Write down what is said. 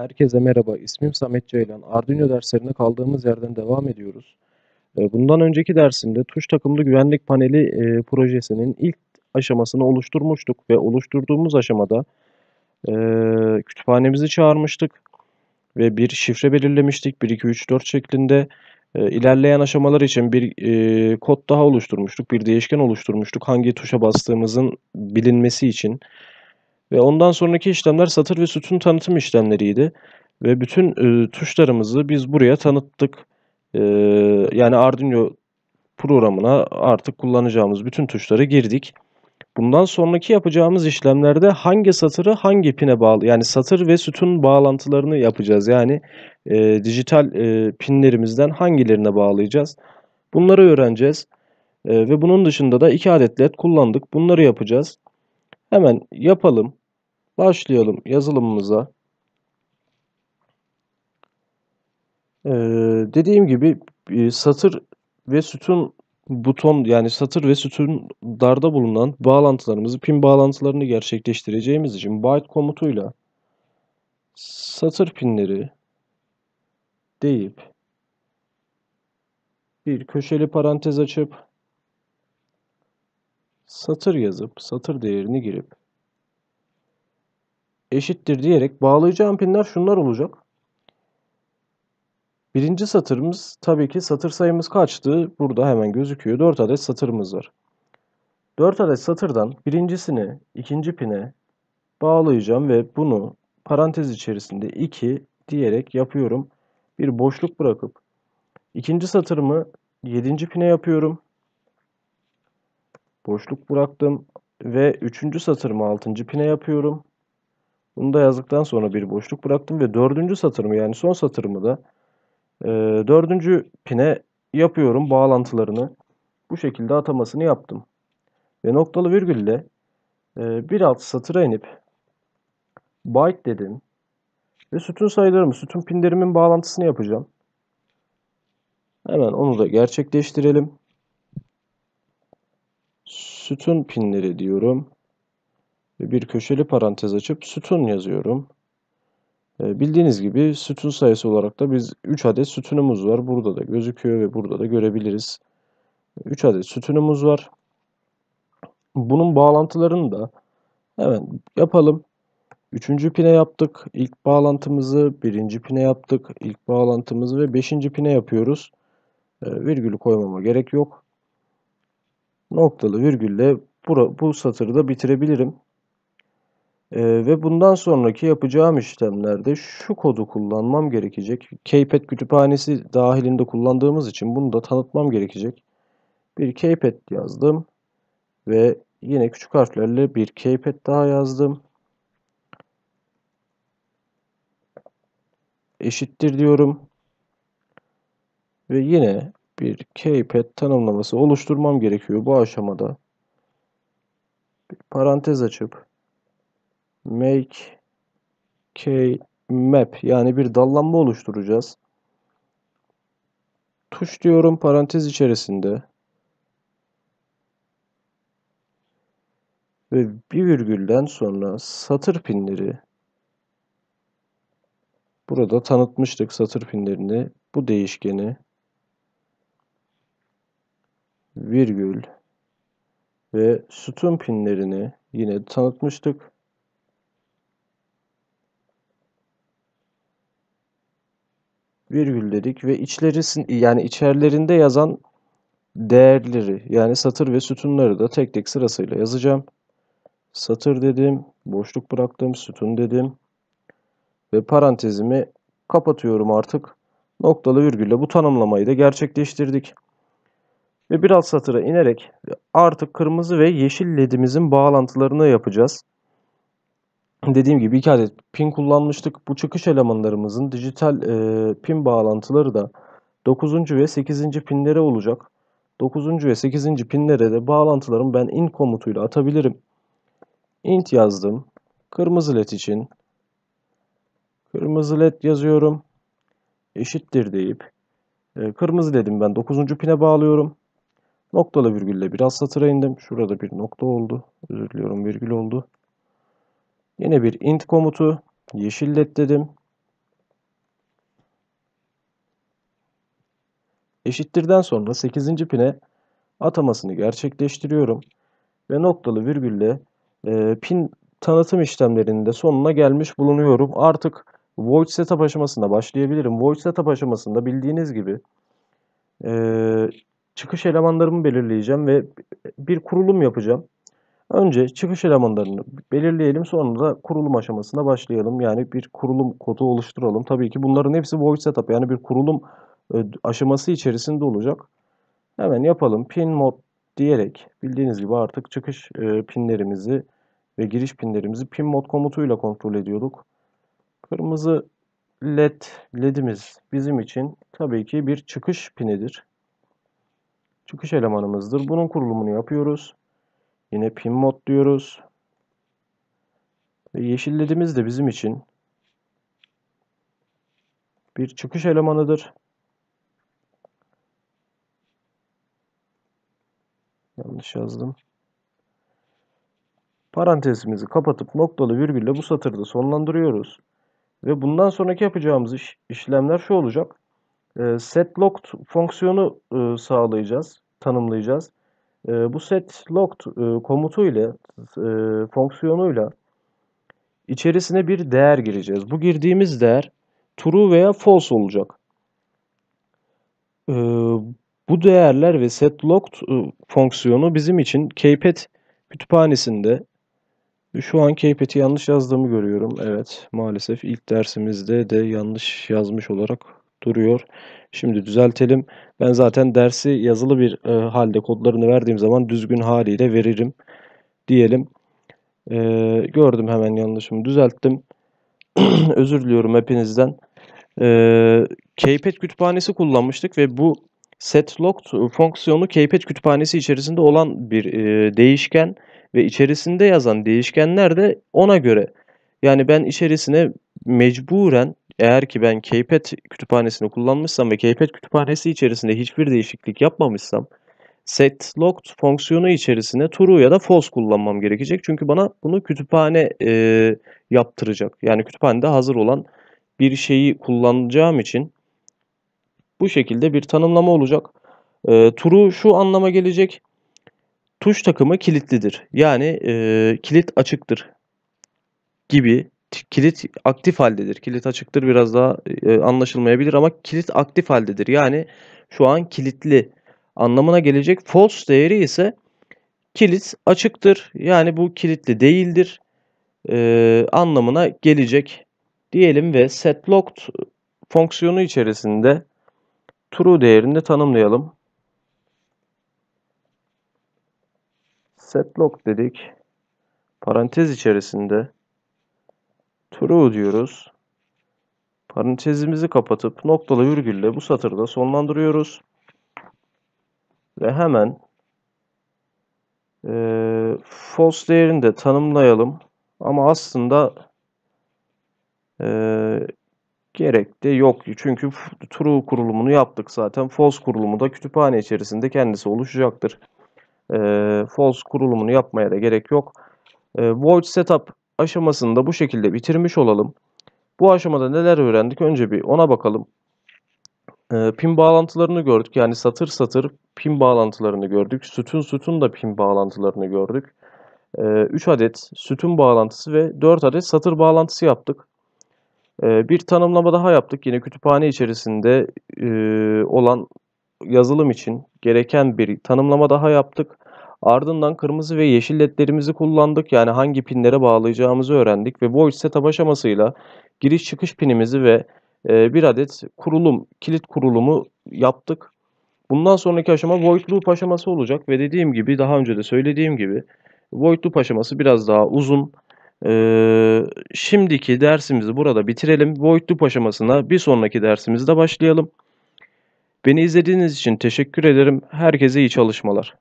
Herkese merhaba, ismim Samet Ceylan. Arduino derslerine kaldığımız yerden devam ediyoruz. Ee, bundan önceki dersinde tuş takımlı güvenlik paneli e, projesinin ilk aşamasını oluşturmuştuk ve oluşturduğumuz aşamada e, kütüphanemizi çağırmıştık ve bir şifre belirlemiştik 1 2 3 4 şeklinde. E, ilerleyen aşamalar için bir e, kod daha oluşturmuştuk, bir değişken oluşturmuştuk hangi tuşa bastığımızın bilinmesi için. Ve ondan sonraki işlemler satır ve sütun tanıtım işlemleriydi. Ve bütün e, tuşlarımızı biz buraya tanıttık. E, yani Arduino programına artık kullanacağımız bütün tuşları girdik. Bundan sonraki yapacağımız işlemlerde hangi satırı hangi pine bağlı yani satır ve sütun bağlantılarını yapacağız. Yani e, dijital e, pinlerimizden hangilerine bağlayacağız. Bunları öğreneceğiz. E, ve bunun dışında da iki adet led kullandık. Bunları yapacağız. Hemen yapalım. Başlayalım yazılımımıza. Ee, dediğim gibi e, satır ve sütun buton yani satır ve sütun darda bulunan bağlantılarımızı pin bağlantılarını gerçekleştireceğimiz için byte komutuyla satır pinleri deyip bir köşeli parantez açıp satır yazıp satır değerini girip eşittir diyerek bağlayacağım pinler şunlar olacak. Birinci satırımız tabii ki satır sayımız kaçtı? Burada hemen gözüküyor. 4 adet satırımız var. 4 adet satırdan birincisini ikinci pine bağlayacağım ve bunu parantez içerisinde 2 diyerek yapıyorum. Bir boşluk bırakıp ikinci satırımı 7. pine yapıyorum. Boşluk bıraktım ve 3. satırımı 6. pine yapıyorum. Bunu da yazdıktan sonra bir boşluk bıraktım ve dördüncü satırımı yani son satırımı da e, dördüncü pine yapıyorum bağlantılarını. Bu şekilde atamasını yaptım. Ve noktalı virgülle e, bir alt satıra inip byte dedim. Ve sütun sayılarımı, sütun pinlerimin bağlantısını yapacağım. Hemen onu da gerçekleştirelim. Sütun pinleri diyorum bir köşeli parantez açıp sütun yazıyorum. Ee, bildiğiniz gibi sütun sayısı olarak da biz 3 adet sütunumuz var. Burada da gözüküyor ve burada da görebiliriz. 3 adet sütunumuz var. Bunun bağlantılarını da hemen yapalım. Üçüncü pine yaptık. İlk bağlantımızı birinci pine yaptık. İlk bağlantımızı ve beşinci pine yapıyoruz. Ee, virgülü koymama gerek yok. Noktalı virgülle bu satırı da bitirebilirim. E, ve bundan sonraki yapacağım işlemlerde şu kodu kullanmam gerekecek. Keypad kütüphanesi dahilinde kullandığımız için bunu da tanıtmam gerekecek. Bir keypad yazdım ve yine küçük harflerle bir keypad daha yazdım. Eşittir diyorum. Ve yine bir keypad tanımlaması oluşturmam gerekiyor bu aşamada. Bir parantez açıp make k map yani bir dallanma oluşturacağız. Tuş diyorum parantez içerisinde. Ve bir virgülden sonra satır pinleri burada tanıtmıştık satır pinlerini. Bu değişkeni virgül ve sütun pinlerini yine tanıtmıştık. virgül dedik ve içlerisin yani içerlerinde yazan değerleri yani satır ve sütunları da tek tek sırasıyla yazacağım. Satır dedim, boşluk bıraktım, sütun dedim ve parantezimi kapatıyorum artık. Noktalı virgülle bu tanımlamayı da gerçekleştirdik. Ve biraz satıra inerek artık kırmızı ve yeşil ledimizin bağlantılarını yapacağız dediğim gibi iki adet pin kullanmıştık. Bu çıkış elemanlarımızın dijital e, pin bağlantıları da 9. ve 8. pinlere olacak. 9. ve 8. pinlere de bağlantılarımı ben int komutuyla atabilirim. int yazdım. Kırmızı led için kırmızı led yazıyorum. Eşittir deyip e, kırmızı ledimi ben 9. pine bağlıyorum. Noktalı virgülle biraz satıra indim. Şurada bir nokta oldu. Özür diliyorum virgül oldu. Yine bir int komutu. Yeşil dedim. Eşittirden sonra 8. pine atamasını gerçekleştiriyorum. Ve noktalı virgülle e, pin tanıtım işlemlerinde sonuna gelmiş bulunuyorum. Artık void setup aşamasına başlayabilirim. Void setup aşamasında bildiğiniz gibi e, çıkış elemanlarımı belirleyeceğim ve bir kurulum yapacağım. Önce çıkış elemanlarını belirleyelim. Sonra da kurulum aşamasına başlayalım. Yani bir kurulum kodu oluşturalım. Tabii ki bunların hepsi void setup yani bir kurulum e, aşaması içerisinde olacak. Hemen yapalım. Pin mod diyerek bildiğiniz gibi artık çıkış e, pinlerimizi ve giriş pinlerimizi pin mod komutuyla kontrol ediyorduk. Kırmızı led ledimiz bizim için tabii ki bir çıkış pinidir. Çıkış elemanımızdır. Bunun kurulumunu yapıyoruz. Yine pin mod diyoruz. Ve yeşil de bizim için bir çıkış elemanıdır. Yanlış yazdım. Parantezimizi kapatıp noktalı virgülle bu satırda sonlandırıyoruz. Ve bundan sonraki yapacağımız iş, işlemler şu olacak. Ee, set locked fonksiyonu e, sağlayacağız, tanımlayacağız. E, bu set locked e, komutu ile e, fonksiyonuyla içerisine bir değer gireceğiz. Bu girdiğimiz değer true veya false olacak. E, bu değerler ve set locked e, fonksiyonu bizim için keypet kütüphanesinde şu an keypeti yanlış yazdığımı görüyorum. Evet maalesef ilk dersimizde de yanlış yazmış olarak duruyor. Şimdi düzeltelim. Ben zaten dersi yazılı bir e, halde kodlarını verdiğim zaman düzgün haliyle veririm diyelim. E, gördüm hemen yanlışımı düzelttim. Özür diliyorum hepinizden. E, Keypad kütüphanesi kullanmıştık ve bu setLocked fonksiyonu Keypad kütüphanesi içerisinde olan bir e, değişken ve içerisinde yazan değişkenler de ona göre. Yani ben içerisine mecburen eğer ki ben Kpad e kütüphanesini kullanmışsam ve Kpad e kütüphanesi içerisinde hiçbir değişiklik yapmamışsam setLocked fonksiyonu içerisinde true ya da false kullanmam gerekecek. Çünkü bana bunu kütüphane e, yaptıracak. Yani kütüphanede hazır olan bir şeyi kullanacağım için bu şekilde bir tanımlama olacak. E, true şu anlama gelecek. Tuş takımı kilitlidir. Yani e, kilit açıktır gibi kilit aktif haldedir. Kilit açıktır biraz daha e, anlaşılmayabilir ama kilit aktif haldedir. Yani şu an kilitli anlamına gelecek. False değeri ise kilit açıktır. Yani bu kilitli değildir e, anlamına gelecek diyelim ve set locked fonksiyonu içerisinde true değerini tanımlayalım. Set lock dedik. Parantez içerisinde true diyoruz. Parantezimizi kapatıp noktalı virgülle bu satırda sonlandırıyoruz. Ve hemen e, false değerini de tanımlayalım. Ama aslında e, gerek de yok. Çünkü true kurulumunu yaptık zaten. False kurulumu da kütüphane içerisinde kendisi oluşacaktır. E, false kurulumunu yapmaya da gerek yok. E, void setup aşamasını da bu şekilde bitirmiş olalım. Bu aşamada neler öğrendik önce bir ona bakalım. E, pin bağlantılarını gördük. Yani satır satır pin bağlantılarını gördük. Sütun sütun da pin bağlantılarını gördük. E, ee, 3 adet sütun bağlantısı ve 4 adet satır bağlantısı yaptık. E, bir tanımlama daha yaptık. Yine kütüphane içerisinde e, olan yazılım için gereken bir tanımlama daha yaptık. Ardından kırmızı ve yeşil ledlerimizi kullandık. Yani hangi pinlere bağlayacağımızı öğrendik ve voice setup aşamasıyla giriş çıkış pinimizi ve e, bir adet kurulum, kilit kurulumu yaptık. Bundan sonraki aşama void loop aşaması olacak ve dediğim gibi daha önce de söylediğim gibi void loop aşaması biraz daha uzun. Ee, şimdiki dersimizi burada bitirelim. Void loop aşamasına bir sonraki dersimizde başlayalım. Beni izlediğiniz için teşekkür ederim. Herkese iyi çalışmalar.